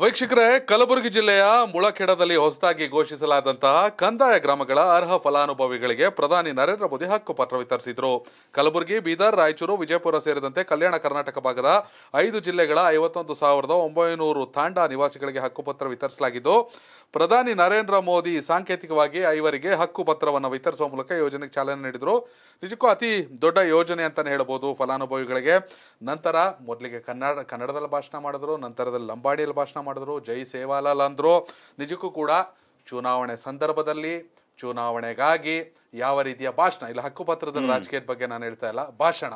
ವೀಕ್ಷಕರೇ ಕಲಬುರಗಿ ಜಿಲ್ಲೆಯ ಮುಳಕೆಡದಲ್ಲಿ ಹೊಸದಾಗಿ ಘೋಷಿಸಲಾದಂತಹ ಕಂದಾಯ ಗ್ರಾಮಗಳ ಅರ್ಹ ಫಲಾನುಭವಿಗಳಿಗೆ ಪ್ರಧಾನಿ ನರೇಂದ್ರ ಮೋದಿ ಹಕ್ಕುಪತ್ರ ವಿತರಿಸಿದರು ಕಲಬುರಗಿ ಬೀದರ್ ರಾಯಚೂರು ವಿಜಯಪುರ ಸೇರಿದಂತೆ ಕಲ್ಯಾಣ ಕರ್ನಾಟಕ ಭಾಗದ ಐದು ಜಿಲ್ಲೆಗಳ ಐವತ್ತೊಂದು ಸಾವಿರದ ಒಂಬೈನೂರು ತಾಂಡಾ ನಿವಾಸಿಗಳಿಗೆ ಹಕ್ಕುಪತ್ರ ವಿತರಿಸಲಾಗಿದ್ದು ಪ್ರಧಾನಿ ನರೇಂದ್ರ ಮೋದಿ ಸಾಂಕೇತಿಕವಾಗಿ ಐವರಿಗೆ ಹಕ್ಕುಪತ್ರವನ್ನು ವಿತರಿಸುವ ಮೂಲಕ ಯೋಜನೆಗೆ ಚಾಲನೆ ನೀಡಿದರು ನಿಜಕ್ಕೂ ಅತಿ ದೊಡ್ಡ ಯೋಜನೆ ಅಂತಲೇ ಹೇಳ್ಬೋದು ಫಲಾನುಭವಿಗಳಿಗೆ ನಂತರ ಮೊದಲಿಗೆ ಕನ್ನಡ ಕನ್ನಡದಲ್ಲಿ ಭಾಷಣ ಮಾಡಿದ್ರು ನಂತರದಲ್ಲಿ ಲಂಬಾಡಿಯಲ್ಲಿ ಭಾಷಣ ಮಾಡಿದ್ರು ಜೈ ಸೇವಾಲಾಲ್ ಅಂದ್ರು ನಿಜಕ್ಕೂ ಕೂಡ ಚುನಾವಣೆ ಸಂದರ್ಭದಲ್ಲಿ ಚುನಾವಣೆಗಾಗಿ ಯಾವ ರೀತಿಯ ಭಾಷಣ ಇಲ್ಲ ಹಕ್ಕುಪತ್ರದ ರಾಜಕೀಯದ ಬಗ್ಗೆ ನಾನು ಹೇಳ್ತಾ ಇಲ್ಲ ಭಾಷಣ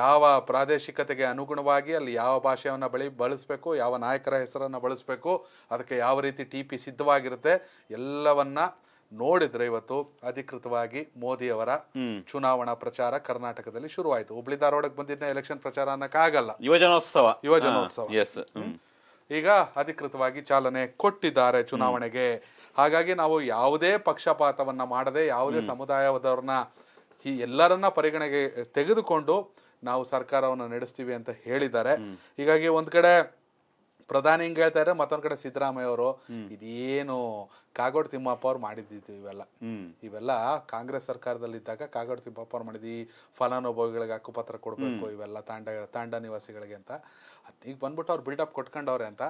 ಯಾವ ಪ್ರಾದೇಶಿಕತೆಗೆ ಅನುಗುಣವಾಗಿ ಅಲ್ಲಿ ಯಾವ ಭಾಷೆಯನ್ನ ಬಳಿ ಬಳಸಬೇಕು ಯಾವ ನಾಯಕರ ಹೆಸರನ್ನ ಬಳಸಬೇಕು ಅದಕ್ಕೆ ಯಾವ ರೀತಿ ಟಿ ಪಿ ಸಿದ್ಧವಾಗಿರುತ್ತೆ ಎಲ್ಲವನ್ನ ನೋಡಿದ್ರೆ ಇವತ್ತು ಅಧಿಕೃತವಾಗಿ ಮೋದಿಯವರ ಚುನಾವಣಾ ಪ್ರಚಾರ ಕರ್ನಾಟಕದಲ್ಲಿ ಶುರುವಾಯಿತು ಹುಬ್ಳಿ ಧಾರವಾಡಕ್ಕೆ ಬಂದಿದ್ದ ಎಲೆಕ್ಷನ್ ಪ್ರಚಾರ ಅನ್ನಕ್ಕಾಗಲ್ಲ ಯುವಜನೋತ್ಸವ ಯುವಜನೋತ್ಸವ ಈಗ ಅಧಿಕೃತವಾಗಿ ಚಾಲನೆ ಕೊಟ್ಟಿದ್ದಾರೆ ಚುನಾವಣೆಗೆ ಹಾಗಾಗಿ ನಾವು ಯಾವುದೇ ಪಕ್ಷಪಾತವನ್ನ ಮಾಡದೆ ಯಾವುದೇ ಸಮುದಾಯದವ್ರನ್ನ ಈ ಎಲ್ಲರನ್ನ ಪರಿಗಣೆಗೆ ತೆಗೆದುಕೊಂಡು ನಾವು ಸರ್ಕಾರವನ್ನು ನಡೆಸ್ತೀವಿ ಅಂತ ಹೇಳಿದ್ದಾರೆ ಹೀಗಾಗಿ ಒಂದ್ ಕಡೆ ಪ್ರಧಾನಿ ಹಿಂಗ್ ಹೇಳ್ತಾರೆ ಮತ್ತೊಂದ್ ಕಡೆ ಸಿದ್ದರಾಮಯ್ಯ ಅವರು ಇದೇನು ಕಾಗೋಡ್ ತಿಮ್ಮಪ್ಪ ಅವ್ರು ಮಾಡಿದ್ದು ಇವೆಲ್ಲ ಇವೆಲ್ಲ ಕಾಂಗ್ರೆಸ್ ಸರ್ಕಾರದಲ್ಲಿದ್ದಾಗ ಕಾಗೋಡ್ ತಿಮ್ಮಪ್ಪ ಅವ್ರು ಮಾಡಿದ್ವಿ ಫಲಾನುಭವಿಗಳಿಗೆ ಫಲಾನುಭವಿಗಳಿಗೆ ಹಕ್ಕುಪತ್ರ ಕೊಡಬೇಕು ಇವೆಲ್ಲ ತಾಂಡ ತಾಂಡ ನಿವಾಸಿಗಳಿಗೆ ಅಂತ ಈಗ ಬಂದ್ಬಿಟ್ಟು ಅವ್ರು ಬಿಲ್ಡಪ್ ಕೊಟ್ಕೊಂಡವ್ರೆ ಅಂತ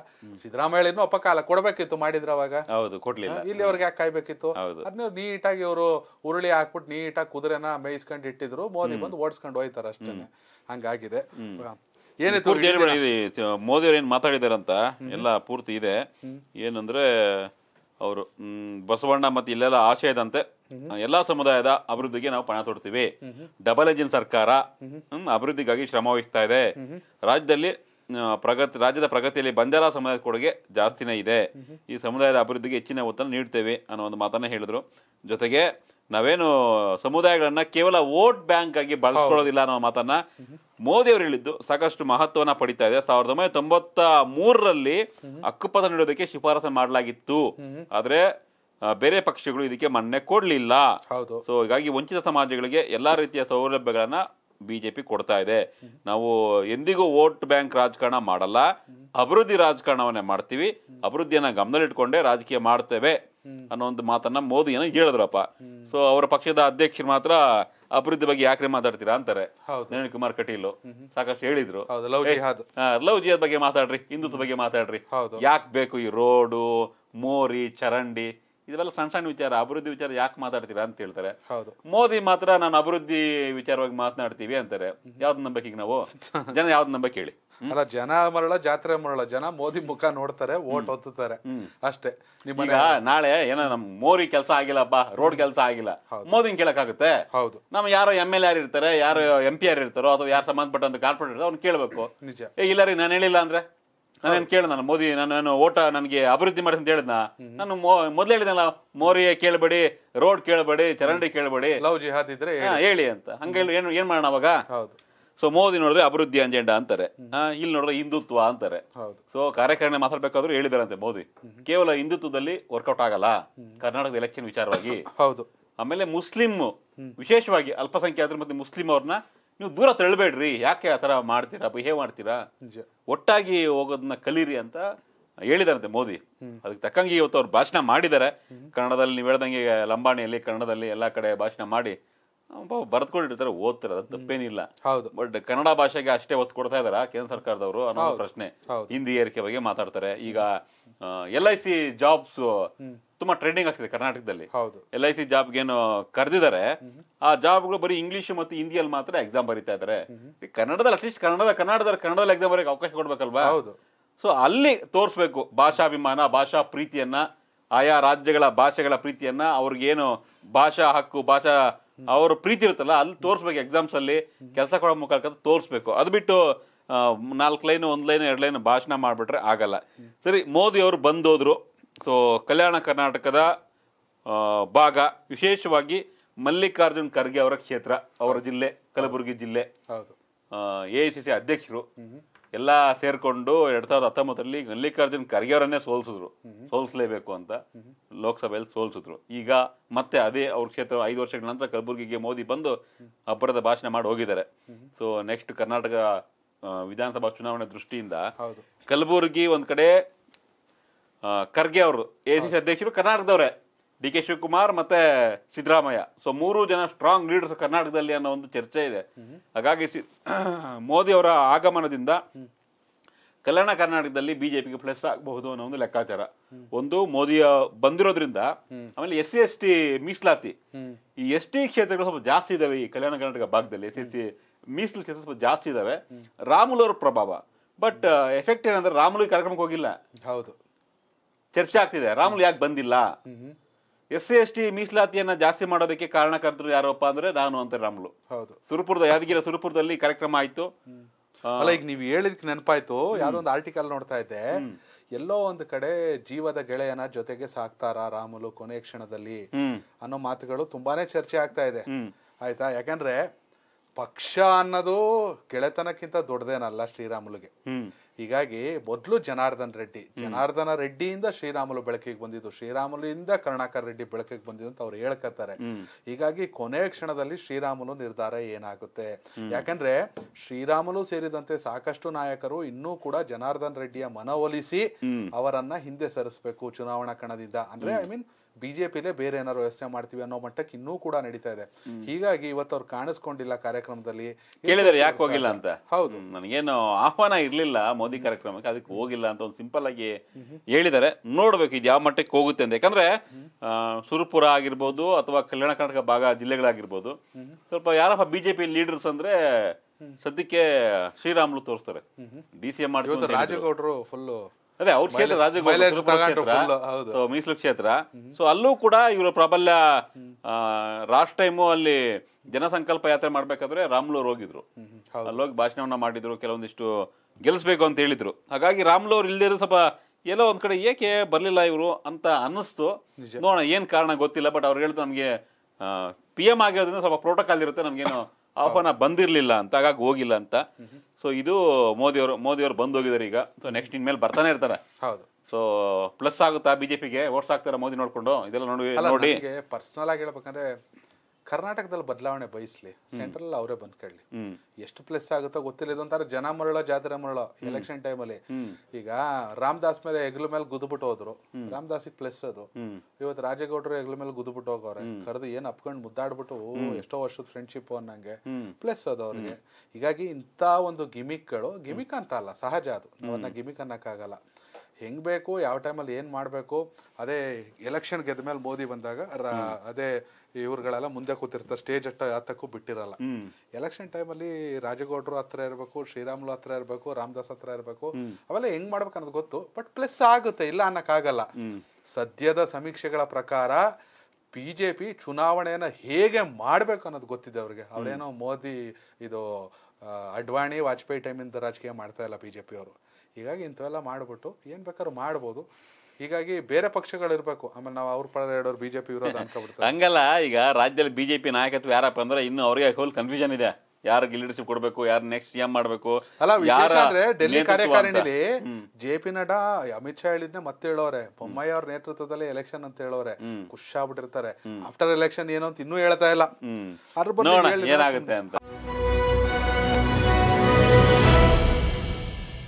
ಸಿದ್ದರಾಮಯ್ಯನೂ ಇನ್ನೂ ಕಾಲ ಕೊಡಬೇಕಿತ್ತು ಮಾಡಿದ್ರ ಅವಾಗ ಹೌದು ಕೊಡ್ಲಿಲ್ಲ ಇಲ್ಲಿ ಅವ್ರಿಗೆ ಯಾಕೆ ಕಾಯ್ಬೇಕಿತ್ತು ಅದನ್ನ ನೀಟಾಗಿ ಅವರು ಉರುಳಿ ಹಾಕ್ಬಿಟ್ಟು ನೀಟಾಗಿ ಕುದುರೆನ ಮೇಯಿಸ್ಕೊಂಡು ಇಟ್ಟಿದ್ರು ಮೋದಿ ಬಂದು ಓಡಿಸ್ಕೊಂಡು ಹೋಯ್ತಾರ ಅಷ್ಟೇ ಹಂಗಾಗಿದೆ ಏನಿತ್ತು ಮೋದಿ ಅವ್ರು ಏನ್ ಮಾತಾಡಿದಾರಂತ ಎಲ್ಲ ಪೂರ್ತಿ ಇದೆ ಏನಂದ್ರೆ ಅವರು ಬಸವಣ್ಣ ಮತ್ತೆ ಇಲ್ಲೆಲ್ಲ ಆಶಯದಂತೆ ಎಲ್ಲಾ ಸಮುದಾಯದ ಅಭಿವೃದ್ಧಿಗೆ ನಾವು ಪಣ ತೊಡ್ತೀವಿ ಡಬಲ್ ಎಂಜಿನ್ ಸರ್ಕಾರ ಅಭಿವೃದ್ಧಿಗಾಗಿ ಶ್ರಮ ವಹಿಸ್ತಾ ಇದೆ ರಾಜ್ಯದಲ್ಲಿ ಪ್ರಗತಿ ರಾಜ್ಯದ ಪ್ರಗತಿಯಲ್ಲಿ ಬಂಜಾರ ಸಮುದಾಯದ ಕೊಡುಗೆ ಜಾಸ್ತಿನೇ ಇದೆ ಈ ಸಮುದಾಯದ ಅಭಿವೃದ್ಧಿಗೆ ಹೆಚ್ಚಿನ ಒತ್ತನ್ನು ನೀಡ್ತೇವೆ ಅನ್ನೋ ಒಂದು ಮಾತನ್ನ ಹೇಳಿದ್ರು ಜೊತೆಗೆ ನಾವೇನು ಸಮುದಾಯಗಳನ್ನ ಕೇವಲ ವೋಟ್ ಬ್ಯಾಂಕ್ ಆಗಿ ಬಳಸ್ಕೊಳ್ಳೋದಿಲ್ಲ ಅನ್ನೋ ಮಾತನ್ನ ಮೋದಿ ಅವರು ಹೇಳಿದ್ದು ಸಾಕಷ್ಟು ಮಹತ್ವವನ್ನ ಪಡಿತಾ ಇದೆ ಸಾವಿರದ ಒಂಬೈನೂರ ತೊಂಬತ್ತ ಮೂರರಲ್ಲಿ ಹಕ್ಕುಪತ್ರ ನೀಡೋದಕ್ಕೆ ಶಿಫಾರಸು ಮಾಡಲಾಗಿತ್ತು ಆದ್ರೆ ಬೇರೆ ಪಕ್ಷಗಳು ಇದಕ್ಕೆ ಮನ್ನೆ ಕೊಡ್ಲಿಲ್ಲ ಸೊ ಹೀಗಾಗಿ ವಂಚಿತ ಸಮಾಜಗಳಿಗೆ ಎಲ್ಲಾ ರೀತಿಯ ಸೌಲಭ್ಯಗಳನ್ನ ಬಿಜೆಪಿ ಕೊಡ್ತಾ ಇದೆ ನಾವು ಎಂದಿಗೂ ವೋಟ್ ಬ್ಯಾಂಕ್ ರಾಜಕಾರಣ ಮಾಡಲ್ಲ ಅಭಿವೃದ್ಧಿ ರಾಜಕಾರಣವನ್ನೇ ಮಾಡ್ತೀವಿ ಅಭಿವೃದ್ಧಿಯನ್ನ ಗಮನದಲ್ಲಿಟ್ಕೊಂಡೇ ರಾಜಕೀಯ ಮಾಡ್ತೇವೆ ಅನ್ನೋ ಒಂದು ಮಾತನ್ನ ಮೋದಿಯನ್ನು ಹೇಳಿದ್ರಪ್ಪ ಸೊ ಅವರ ಪಕ್ಷದ ಅಧ್ಯಕ್ಷರು ಮಾತ್ರ ಅಭಿವೃದ್ಧಿ ಬಗ್ಗೆ ಯಾಕ್ರೆ ಮಾತಾಡ್ತೀರಾ ಅಂತಾರೆ ನಳಿನ್ ಕುಮಾರ್ ಕಟೀಲ್ ಸಾಕಷ್ಟು ಹೇಳಿದ್ರು ಲವ್ ಜಿಹಾದ್ ಬಗ್ಗೆ ಮಾತಾಡ್ರಿ ಹಿಂದುತ್ವ ಬಗ್ಗೆ ಮಾತಾಡ್ರಿ ಯಾಕೆ ಬೇಕು ಈ ರೋಡು ಮೋರಿ ಚರಂಡಿ ಇದೆಲ್ಲ ಸಣ್ಣ ಸಣ್ಣ ವಿಚಾರ ಅಭಿವೃದ್ಧಿ ವಿಚಾರ ಯಾಕೆ ಮಾತಾಡ್ತೀರಾ ಅಂತ ಹೇಳ್ತಾರೆ ಮೋದಿ ಮಾತ್ರ ನಾನು ಅಭಿವೃದ್ಧಿ ವಿಚಾರವಾಗಿ ಮಾತನಾಡ್ತೀವಿ ಅಂತಾರೆ ಯಾವ್ದು ನಂಬಕ್ಕೆ ನಾವು ಜನ ಯಾವ್ದು ನಂಬಕ್ಕೆ ಹೇಳಿ ಅಲ್ಲ ಜನ ಮರಳ ಜಾತ್ರೆ ಮರಳ ಜನ ಮೋದಿ ಮುಖ ನೋಡ್ತಾರೆ ಓಟ್ ಹೊತ್ತಾರೆ ಅಷ್ಟೇ ನಿಮ್ಮ ನಾಳೆ ಏನೋ ನಮ್ ಮೋರಿ ಕೆಲಸ ಆಗಿಲ್ಲಪ್ಪ ರೋಡ್ ಕೆಲಸ ಆಗಿಲ್ಲ ಮೋದಿನ ಕೇಳಕ್ಕಾಗುತ್ತೆ ಹೌದು ನಮ್ ಯಾರೋ ಎಮ್ ಎಲ್ ಎ ಇರ್ತಾರೆ ಯಾರು ಎಂ ಪಿ ಆರ್ ಇರ್ತಾರೋ ಅಥವಾ ಯಾರು ಸಂಬಂಧಪಟ್ಟಂತ ಕಾರ್ಪೊರೇಟ್ ಇರ್ತಾರೆ ಅವ್ನು ಕೇಳಬೇಕು ನಿಜ ಇಲ್ಲ ರೀ ನಾನು ಹೇಳಿಲ್ಲ ಅಂದ್ರೆ ನಾನೇನು ಕೇಳ್ದ ನಾನು ಮೋದಿ ನಾನು ಓಟ ನನಗೆ ಅಭಿವೃದ್ಧಿ ಮಾಡಿ ಅಂತ ಹೇಳಿದ್ನ ನಾನು ಮೊದಲು ಹೇಳಿದ್ನಲ್ಲ ಮೋರಿ ಕೇಳಬೇಡಿ ರೋಡ್ ಕೇಳಬೇಡಿ ಚರಂಡಿ ಕೇಳಬೇಡಿ ಲವ್ ಜಿಹಾದ್ ಇದ್ರೆ ಹೇಳಿ ಅಂತ ಹಂಗೇನು ಏನು ಏನ್ ಮಾಡೋಣ ಅವಾಗ ಹೌದು ಸೊ ಮೋದಿ ನೋಡಿದ್ರೆ ಅಭಿವೃದ್ಧಿ ಅಜೆಂಡಾ ಅಂತಾರೆ ಇಲ್ಲಿ ನೋಡಿದ್ರೆ ಹಿಂದುತ್ವ ಅಂತಾರೆ ಸೊ ಕಾರ್ಯಕರಣೆ ಮಾತಾಡ್ಬೇಕಾದ್ರೂ ಹೇಳಿದಾರಂತೆ ಮೋದಿ ಕೇವಲ ಹಿಂದುತ್ವದಲ್ಲಿ ವರ್ಕೌಟ್ ಆಗಲ್ಲ ಕರ್ನಾಟಕದ ಎಲೆಕ್ಷನ್ ವಿಚಾರವಾಗಿ ಹೌದು ಆಮೇಲೆ ಮುಸ್ಲಿಂ ವಿಶೇಷವಾಗಿ ಅಲ್ಪಸಂಖ್ಯಾತರು ಮತ್ತೆ ಮುಸ್ಲಿಂ ಅವ್ರನ್ನ ನೀವು ದೂರ ತಳ್ಳಬೇಡ್ರಿ ಯಾಕೆ ಆ ಮಾಡ್ತೀರಾ ಬಿಹೇವ್ ಮಾಡ್ತೀರಾ ಒಟ್ಟಾಗಿ ಹೋಗೋದನ್ನ ಕಲೀರಿ ಅಂತ ಹೇಳಿದಾರಂತೆ ಮೋದಿ ಅದಕ್ಕೆ ತಕ್ಕಂಗೆ ಇವತ್ತು ಅವ್ರು ಭಾಷಣ ಮಾಡಿದ್ದಾರೆ ಕನ್ನಡದಲ್ಲಿ ನೀವು ಹೇಳ್ದಂಗೆ ಲಂಬಾಣಿಯಲ್ಲಿ ಕನ್ನಡದಲ್ಲಿ ಎಲ್ಲಾ ಕಡೆ ಭಾಷಣ ಮಾಡಿ ಬರೆದ್ಕೊಂಡಿರ್ತಾರೆ ಓದ್ತಾರೆ ಅದ ತಪ್ಪೇನಿಲ್ಲ ಹೌದು ಬಟ್ ಕನ್ನಡ ಭಾಷೆಗೆ ಅಷ್ಟೇ ಒತ್ತು ಕೊಡ್ತಾ ಇದಾರ ಕೇಂದ್ರ ಸರ್ಕಾರದವರು ಅನ್ನೋ ಪ್ರಶ್ನೆ ಹಿಂದಿ ಏರಿಕೆ ಬಗ್ಗೆ ಮಾತಾಡ್ತಾರೆ ಈಗ ಎಲ್ ಐ ಸಿ ಜಾಬ್ಸ್ ತುಂಬಾ ಟ್ರೆಂಡಿಂಗ್ ಆಗ್ತಿದೆ ಕರ್ನಾಟಕದಲ್ಲಿ ಎಲ್ ಐ ಸಿ ಜಾಬ್ ಏನು ಕರೆದಿದ್ದಾರೆ ಆ ಜಾಬ್ಗಳು ಬರೀ ಇಂಗ್ಲಿಷ್ ಮತ್ತು ಹಿಂದಿಯಲ್ಲಿ ಮಾತ್ರ ಎಕ್ಸಾಮ್ ಬರೀತಾ ಇದಾರೆ ಕನ್ನಡದಲ್ಲಿ ಅಟ್ಲೀಸ್ಟ್ ಕನ್ನಡದ ಕನ್ನಡದಲ್ಲಿ ಕನ್ನಡದಲ್ಲಿ ಎಕ್ಸಾಮ್ ಬರೋಕೆ ಅವಕಾಶ ಕೊಡ್ಬೇಕಲ್ವಾ ಹೌದು ಸೊ ಅಲ್ಲಿ ತೋರಿಸ್ಬೇಕು ಭಾಷಾಭಿಮಾನ ಭಾಷಾ ಪ್ರೀತಿಯನ್ನ ಆಯಾ ರಾಜ್ಯಗಳ ಭಾಷೆಗಳ ಪ್ರೀತಿಯನ್ನ ಅವ್ರಿಗೇನು ಭಾಷಾ ಹಕ್ಕು ಭಾಷಾ ಅವರು ಪ್ರೀತಿ ಇರುತ್ತಲ್ಲ ಅಲ್ಲಿ ತೋರಿಸ್ಬೇಕು ಎಕ್ಸಾಮ್ಸ್ ಅಲ್ಲಿ ಕೆಲಸ ಕೊಡೋ ಮುಖಾಂತರ ತೋರಿಸ್ಬೇಕು ಅದು ಬಿಟ್ಟು ನಾಲ್ಕು ಲೈನ್ ಒಂದು ಲೈನ್ ಎರಡು ಲೈನ್ ಭಾಷಣ ಮಾಡಿಬಿಟ್ರೆ ಆಗಲ್ಲ ಸರಿ ಮೋದಿ ಅವರು ಬಂದೋದ್ರು ಸೊ ಕಲ್ಯಾಣ ಕರ್ನಾಟಕದ ಭಾಗ ವಿಶೇಷವಾಗಿ ಮಲ್ಲಿಕಾರ್ಜುನ್ ಖರ್ಗೆ ಅವರ ಕ್ಷೇತ್ರ ಅವರ ಜಿಲ್ಲೆ ಕಲಬುರಗಿ ಜಿಲ್ಲೆ ಎ ಐ ಸಿ ಸಿ ಅಧ್ಯಕ್ಷರು ಎಲ್ಲ ಸೇರ್ಕೊಂಡು ಎರಡ್ ಸಾವಿರದ ಹತ್ತೊಂಬತ್ತರಲ್ಲಿ ಮಲ್ಲಿಕಾರ್ಜುನ್ ಖರ್ಗೆ ಅವರನ್ನೇ ಸೋಲಿಸಿದ್ರು ಸೋಲಿಸಲೇಬೇಕು ಅಂತ ಲೋಕಸಭೆಯಲ್ಲಿ ಸೋಲಿಸಿದ್ರು ಈಗ ಮತ್ತೆ ಅದೇ ಅವ್ರ ಕ್ಷೇತ್ರ ಐದು ವರ್ಷಗಳ ನಂತರ ಕಲಬುರಗಿಗೆ ಮೋದಿ ಬಂದು ಅಬ್ಬರದ ಭಾಷಣ ಮಾಡಿ ಹೋಗಿದ್ದಾರೆ ಸೊ ನೆಕ್ಸ್ಟ್ ಕರ್ನಾಟಕ ವಿಧಾನಸಭಾ ಚುನಾವಣೆ ದೃಷ್ಟಿಯಿಂದ ಕಲಬುರಗಿ ಒಂದ್ ಕಡೆ ಖರ್ಗೆ ಅವರು ಎ ಸಿ ಅಧ್ಯಕ್ಷರು ಕರ್ನಾಟಕದವರೇ ಡಿ ಕೆ ಶಿವಕುಮಾರ್ ಮತ್ತೆ ಸಿದ್ದರಾಮಯ್ಯ ಸೊ ಮೂರು ಜನ ಸ್ಟ್ರಾಂಗ್ ಲೀಡರ್ಸ್ ಕರ್ನಾಟಕದಲ್ಲಿ ಅನ್ನೋ ಒಂದು ಚರ್ಚೆ ಇದೆ ಹಾಗಾಗಿ ಮೋದಿ ಅವರ ಆಗಮನದಿಂದ ಕಲ್ಯಾಣ ಕರ್ನಾಟಕದಲ್ಲಿ ಬಿಜೆಪಿಗೆ ಪ್ಲಸ್ ಆಗಬಹುದು ಅನ್ನೋ ಒಂದು ಲೆಕ್ಕಾಚಾರ ಒಂದು ಮೋದಿ ಬಂದಿರೋದ್ರಿಂದ ಆಮೇಲೆ ಎಸ್ ಸಿ ಎಸ್ ಟಿ ಮೀಸಲಾತಿ ಈ ಎಸ್ ಟಿ ಕ್ಷೇತ್ರಗಳು ಸ್ವಲ್ಪ ಜಾಸ್ತಿ ಇದಾವೆ ಈ ಕಲ್ಯಾಣ ಕರ್ನಾಟಕ ಭಾಗದಲ್ಲಿ ಎಸ್ ಎಸ್ ಸಿ ಮೀಸಲು ಕ್ಷೇತ್ರ ಸ್ವಲ್ಪ ಜಾಸ್ತಿ ಇದಾವೆ ರಾಮುಲ್ ಅವ್ರ ಪ್ರಭಾವ ಬಟ್ ಎಫೆಕ್ಟ್ ಏನಂದ್ರೆ ರಾಮುಲ್ ಕಾರ್ಯಕ್ರಮಕ್ಕೆ ಹೋಗಿಲ್ಲ ಹೌದು ಚರ್ಚೆ ಆಗ್ತಿದೆ ರಾಮುಲ್ ಯಾಕೆ ಬಂದಿಲ್ಲ ಎಸ್ ಸಿ ಎಸ್ ಟಿ ಮೀಸಲಾತಿಯನ್ನ ಜಾಸ್ತಿ ಮಾಡೋದಕ್ಕೆ ಕಾರಣಕರ್ತರು ಯಾರಪ್ಪ ಅಂದ್ರೆ ನಾನು ಅಂತ ರಾಮ್ಲು ಹೌದು ಸುರಪುರದ ಯಾದಗಿರಿ ಸುರಪುರದಲ್ಲಿ ಕಾರ್ಯಕ್ರಮ ಆಯ್ತು ಅಲ್ಲ ಈಗ ನೀವು ಹೇಳಿದ್ಕೆ ನೆನಪಾಯ್ತು ಯಾವ್ದೊಂದು ಆರ್ಟಿಕಲ್ ನೋಡ್ತಾ ಇದ್ದೆ ಎಲ್ಲೋ ಒಂದು ಕಡೆ ಜೀವದ ಗೆಳೆಯನ ಜೊತೆಗೆ ಸಾಕ್ತಾರ ರಾಮುಲು ಕೊನೆ ಕ್ಷಣದಲ್ಲಿ ಅನ್ನೋ ಮಾತುಗಳು ತುಂಬಾನೇ ಚರ್ಚೆ ಆಗ್ತಾ ಇದೆ ಆಯ್ತಾ ಯಾಕಂದ್ರೆ ಪಕ್ಷ ಅನ್ನೋದು ಗೆಳೆತನಕ್ಕಿಂತ ದೊಡ್ಡದೇನಲ್ಲ ಶ್ರೀರಾಮುಲುಗೆ ಹೀಗಾಗಿ ಮೊದಲು ಜನಾರ್ದನ್ ರೆಡ್ಡಿ ಜನಾರ್ದನ ರೆಡ್ಡಿಯಿಂದ ಶ್ರೀರಾಮುಲು ಬೆಳಕಿಗೆ ಬಂದಿದ್ದು ಇಂದ ಕರುಣಾಕರ್ ರೆಡ್ಡಿ ಬೆಳಕಿಗೆ ಬಂದಿದ್ದು ಅಂತ ಅವ್ರು ಹೇಳ್ಕತ್ತಾರೆ ಹೀಗಾಗಿ ಕೊನೆ ಕ್ಷಣದಲ್ಲಿ ಶ್ರೀರಾಮುಲು ನಿರ್ಧಾರ ಏನಾಗುತ್ತೆ ಯಾಕಂದ್ರೆ ಶ್ರೀರಾಮುಲು ಸೇರಿದಂತೆ ಸಾಕಷ್ಟು ನಾಯಕರು ಇನ್ನೂ ಕೂಡ ಜನಾರ್ದನ್ ರೆಡ್ಡಿಯ ಮನವೊಲಿಸಿ ಅವರನ್ನ ಹಿಂದೆ ಸರಿಸಬೇಕು ಚುನಾವಣಾ ಕಣದಿಂದ ಅಂದ್ರೆ ಐ ಮೀನ್ ನೇ ಬೇರೆ ಏನಾದ್ರು ವ್ಯವಸ್ಥೆ ಮಾಡ್ತೀವಿ ಅನ್ನೋ ಮಟ್ಟಕ್ಕೆ ಇನ್ನೂ ಕೂಡ ನಡೀತಾ ಇದೆ ಹೀಗಾಗಿ ಇವತ್ತು ಅವ್ರು ಕಾಣಿಸ್ಕೊಂಡಿಲ್ಲ ಕಾರ್ಯಕ್ರಮದಲ್ಲಿ ಕೇಳಿದ್ರೆ ಯಾಕೆ ಹೋಗಿಲ್ಲ ಅಂತ ಹೌದು ನನಗೇನು ಆಹ್ವಾನ ಇರಲಿಲ್ಲ ಮೋದಿ ಕಾರ್ಯಕ್ರಮಕ್ಕೆ ಅದಕ್ಕೆ ಹೋಗಿಲ್ಲ ಅಂತ ಒಂದು ಸಿಂಪಲ್ ಆಗಿ ಹೇಳಿದ್ದಾರೆ ನೋಡ್ಬೇಕು ಇದು ಯಾವ ಮಟ್ಟಕ್ಕೆ ಹೋಗುತ್ತೆ ಅಂತ ಯಾಕಂದ್ರೆ ಸುರಪುರ ಆಗಿರ್ಬೋದು ಅಥವಾ ಕಲ್ಯಾಣ ಕರ್ನಾಟಕ ಭಾಗ ಜಿಲ್ಲೆಗಳಾಗಿರ್ಬೋದು ಸ್ವಲ್ಪ ಯಾರಪ್ಪ ಬಿಜೆಪಿ ಲೀಡರ್ಸ್ ಅಂದ್ರೆ ಸದ್ಯಕ್ಕೆ ಶ್ರೀರಾಮುಲು ತೋರಿಸ್ತಾರೆ ಡಿ ಸಿ ಎಂ ರಾಜಗೌಡರು ಅದೇ ಅವ್ರ ಕ್ಷೇತ್ರ ಮೀಸಲು ಕ್ಷೇತ್ರ ಸೊ ಅಲ್ಲೂ ಕೂಡ ಇವರ ಪ್ರಾಬಲ್ಯ ಲಾಸ್ಟ್ ಟೈಮು ಅಲ್ಲಿ ಜನಸಂಕಲ್ಪ ಯಾತ್ರೆ ಮಾಡ್ಬೇಕಾದ್ರೆ ರಾಮ್ಲೂರ್ ಹೋಗಿದ್ರು ಅಲ್ಲೋಗಿ ಭಾಷಣವನ್ನ ಮಾಡಿದ್ರು ಕೆಲವೊಂದಿಷ್ಟು ಗೆಲ್ಲಿಸ್ಬೇಕು ಅಂತ ಹೇಳಿದ್ರು ಹಾಗಾಗಿ ರಾಮ್ಲು ಅವ್ರು ಇಲ್ಲದೇ ಸ್ವಲ್ಪ ಎಲ್ಲೋ ಒಂದ್ ಕಡೆ ಏಕೆ ಬರಲಿಲ್ಲ ಇವರು ಅಂತ ಅನ್ನಿಸ್ತು ನೋಡೋಣ ಏನ್ ಕಾರಣ ಗೊತ್ತಿಲ್ಲ ಬಟ್ ಅವ್ರು ಹೇಳ್ತು ನಮ್ಗೆ ಪಿ ಎಂ ಆಗಿರೋದ್ರಿಂದ ಸ್ವಲ್ಪ ಪ್ರೋಟೋಕಾಲ್ ಇರುತ್ತೆ ನಮ್ಗೇನು ಆಹ್ವಾನ ಬಂದಿರಲಿಲ್ಲ ಅಂತ ಹಾಗಾಗಿ ಹೋಗಿಲ್ಲ ಅಂತ ಸೊ ಇದು ಮೋದಿ ಅವರು ಬಂದ್ ಹೋಗಿದ್ದಾರೆ ಈಗ ಸೊ ನೆಕ್ಸ್ಟ್ ಇನ್ಮೇಲೆ ಬರ್ತಾನೆ ಇರ್ತಾರೆ ಹೌದು ಸೊ ಪ್ಲಸ್ ಆಗುತ್ತಾ ಬಿಜೆಪಿಗೆ ಓಟ್ಸ್ ಆಗ್ತಾರ ಮೋದಿ ನೋಡ್ಕೊಂಡು ಇದೆಲ್ಲ ನೋಡಿ ನೋಡಿ ಪರ್ಸನಲ್ ಆಗಿ ಹೇಳ್ಬೇಕಂದ್ರೆ ಕರ್ನಾಟಕದಲ್ಲಿ ಬದಲಾವಣೆ ಬಯಸ್ಲಿ ಸೆಂಟ್ರಲ್ ಅವರೇ ಬಂದ್ ಕೇಳಲಿ ಎಷ್ಟು ಪ್ಲಸ್ ಆಗುತ್ತೋ ಗೊತ್ತಿಲ್ಲ ಇದೊಂಥರ ಜನ ಮರಳೋ ಜಾತ್ರೆ ಮರಳೋ ಎಲೆಕ್ಷನ್ ಟೈಮಲ್ಲಿ ಈಗ ರಾಮದಾಸ್ ಮೇಲೆ ಹೆಗ್ಲ ಮೇಲೆ ಗುದ್ಬಿಟ್ಟು ಹೋದ್ರು ರಾಮದಾಸ್ ಪ್ಲಸ್ ಅದು ಇವತ್ತು ರಾಜೇಗೌಡರು ಹೆಗ್ಲ ಮೇಲೆ ಗುದ್ಬಿಟ್ಟು ಹೋಗೋರೆ ಕರೆದು ಏನ್ ಅಪ್ಕೊಂಡು ಮುದ್ದಾಡ್ಬಿಟ್ಟು ಎಷ್ಟೋ ವರ್ಷದ ಫ್ರೆಂಡ್ಶಿಪ್ ಅನ್ನಂಗೆ ಪ್ಲಸ್ ಅದು ಅವ್ರಿಗೆ ಹೀಗಾಗಿ ಇಂಥ ಒಂದು ಗಿಮಿಕ್ಗಳು ಗಿಮಿಕ್ ಅಂತ ಅಲ್ಲ ಸಹಜ ಅದು ಅವನ್ನ ಗಿಮಿಕ್ ಅನ್ನಕ್ಕಾಗಲ್ಲ ಹೆಂಗೆ ಬೇಕು ಯಾವ ಟೈಮಲ್ಲಿ ಏನು ಮಾಡಬೇಕು ಅದೇ ಎಲೆಕ್ಷನ್ ಗೆದ್ದ ಮೇಲೆ ಮೋದಿ ಬಂದಾಗ ಅದೇ ಇವ್ರುಗಳೆಲ್ಲ ಮುಂದೆ ಕೂತಿರ್ತಾರೆ ಸ್ಟೇಜ್ ಅಟ್ಟ ಹತ್ತಕ್ಕೂ ಬಿಟ್ಟಿರಲ್ಲ ಎಲೆಕ್ಷನ್ ಟೈಮಲ್ಲಿ ರಾಜಗೌಡ್ರು ಹತ್ರ ಇರಬೇಕು ಶ್ರೀರಾಮುಲು ಹತ್ರ ಇರಬೇಕು ರಾಮದಾಸ್ ಹತ್ರ ಇರಬೇಕು ಅವೆಲ್ಲ ಹೆಂಗ್ ಮಾಡ್ಬೇಕು ಅನ್ನೋದು ಗೊತ್ತು ಬಟ್ ಪ್ಲಸ್ ಆಗುತ್ತೆ ಇಲ್ಲ ಅನ್ನಕ್ಕಾಗಲ್ಲ ಸದ್ಯದ ಸಮೀಕ್ಷೆಗಳ ಪ್ರಕಾರ ಬಿ ಜೆ ಪಿ ಚುನಾವಣೆಯನ್ನು ಹೇಗೆ ಮಾಡಬೇಕು ಅನ್ನೋದು ಗೊತ್ತಿದೆ ಅವ್ರಿಗೆ ಅವರೇನೋ ಮೋದಿ ಇದು ಅಡ್ವಾಣಿ ವಾಜಪೇಯಿ ಟೈಮಿಂದ ರಾಜಕೀಯ ಮಾಡ್ತಾ ಇಲ್ಲ ಬಿ ಜೆ ಹೀಗಾಗಿ ಇಂಥವೆಲ್ಲ ಮಾಡಿಬಿಟ್ಟು ಏನು ಬೇಕಾದ್ರೂ ಮಾಡ್ಬೋದು ಹೀಗಾಗಿ ಬೇರೆ ಇರಬೇಕು ಆಮೇಲೆ ನಾವು ಅವ್ರ ಪಡೆದ ಜೆ ಬಿಜೆಪಿ ವಿರೋಧ ಅನ್ಕೊಬಿಡ್ತಾರೆ ಹಂಗಲ್ಲ ಈಗ ರಾಜ್ಯದಲ್ಲಿ ಬಿಜೆಪಿ ನಾಯಕತ್ವ ಯಾರಪ್ಪ ಅಂದ್ರೆ ಇನ್ನು ಅವ್ರಿಗೆ ಹೋಲ್ ಕನ್ಫ್ಯೂಷನ್ ಇದೆ ಯಾರಿಗೆ ಲೀಡರ್ಶಿಪ್ ಕೊಡಬೇಕು ಯಾರು ನೆಕ್ಸ್ಟ್ ಸಿಎಂ ಮಾಡಬೇಕು ಅಲ್ಲ ವಿಶೇಷ ಅಂದ್ರೆ ಡೆಲ್ಲಿ ಕಾರ್ಯಕಾರಿಣಿಲಿ ಜೆ ಪಿ ನಡ್ಡಾ ಅಮಿತ್ ಶಾ ಹೇಳಿದ್ನೆ ಮತ್ತೆ ಹೇಳೋರೆ ಬೊಮ್ಮಾಯಿ ಅವ್ರ ನೇತೃತ್ವದಲ್ಲಿ ಎಲೆಕ್ಷನ್ ಅಂತ ಹೇಳೋರೆ ಖುಷಿ ಆಗ್ಬಿಟ್ಟಿರ್ತಾರೆ ಆಫ್ಟರ್ ಎಲೆಕ್ಷನ್ ಏನು ಅಂತ ಇನ್ನೂ ಹೇಳ್ತಾ ಇಲ್ಲ ಅದ್ರ ಬಗ್ಗೆ ಏನಾಗುತ್ತೆ ಅಂತ